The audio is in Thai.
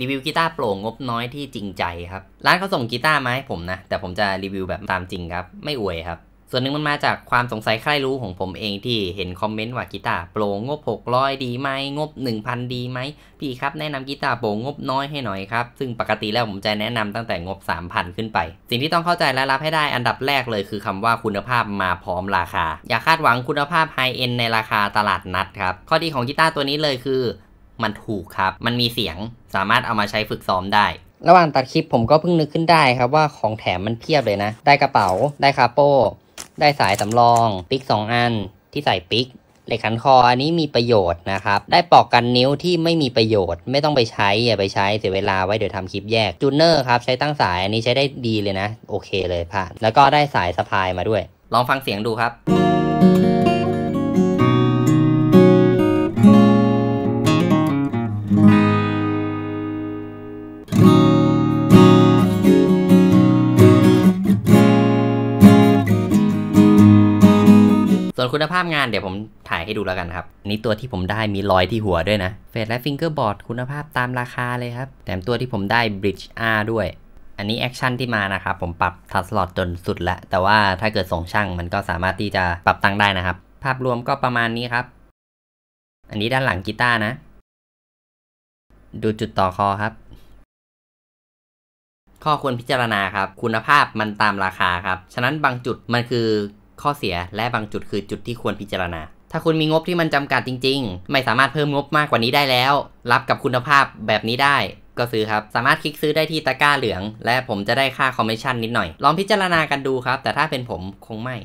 รีวิวกีตาร์โปร่งงบน้อยที่จริงใจครับร้านเขาส่งกีตาร์มาให้ผมนะ แต่ผมจะรีวิวแบบตามจริงครับ ไม่อวยครับ ส่วนหนึ่งมันมาจากความสงสัยใครรู้ของผมเองที่เห็นคอมเมนต์ว่ากีตาร์โปร่งงบ 600 ดีไหมงบ 1,000 ดีไหม พี่ครับแนะนำกีตาร์โปร่งงบน้อยให้หน่อยครับ ซึ่งปกติแล้วผมจะแนะนำตั้งแต่งบ 3,000 ขึ้นไป สิ่งที่ต้องเข้าใจและรับให้ได้อันดับแรกเลย คือคำว่าคุณภาพมาพร้อมราคา อย่าคาดหวังคุณภาพไฮเอ็นในราคาตลาดนัดครับข้อดีของกีตาร์ตัวนี้เลยคือมันถูกครับ มันมีเสียงสามารถเอามาใช้ฝึกซ้อมได้ ระหว่างตัดคลิปผมก็เพิ่งนึกขึ้นได้ครับว่าของแถมมันเพียบเลยนะ ได้กระเป๋า ได้คาโป้ ได้สายสำรอง ปิก2 อัน ที่ใส่ปิกเหล็กขันคออันนี้มีประโยชน์นะครับ ได้ปอกกันนิ้วที่ไม่มีประโยชน์ ไม่ต้องไปใช้อย่าไปใช้เสียเวลา ไว้เดี๋ยวทำคลิปแยก จูเนอร์ครับใช้ตั้งสายอันนี้ใช้ได้ดีเลยนะ โอเคเลยผ่าน แล้วก็ได้สายสะพายมาด้วย ลองฟังเสียงดูครับส่วนคุณภาพงานเดี๋ยวผมถ่ายให้ดูแล้วกันครับนี่ตัวที่ผมได้มีรอยที่หัวด้วยนะเฟสและฟิงเกอร์บอร์ดคุณภาพตามราคาเลยครับแถมตัวที่ผมได้ Bridge R ด้วย อันนี้แอคชั่นที่มานะครับ ผมปรับทัสลอตจนสุดแล้ว แต่ว่าถ้าเกิดส่งช่าง มันก็สามารถที่จะปรับตั้งได้นะครับ ภาพรวมก็ประมาณนี้ครับ อันนี้ด้านหลังกีตาร์นะดูจุดต่อคอครับ ข้อควรพิจารณาครับคุณภาพมันตามราคาครับฉะนั้นบางจุดมันคือข้อเสีย และบางจุดคือจุดที่ควรพิจารณา ถ้าคุณมีงบที่มันจำกัดจริง ๆ ไม่สามารถเพิ่มงบมากกว่านี้ได้แล้ว รับกับคุณภาพแบบนี้ได้ ก็ซื้อครับ สามารถคลิกซื้อได้ที่ตะกร้าเหลือง และผมจะได้ค่าคอมมิชชั่นนิดหน่อย ลองพิจารณากันดูครับ แต่ถ้าเป็นผมคงไม่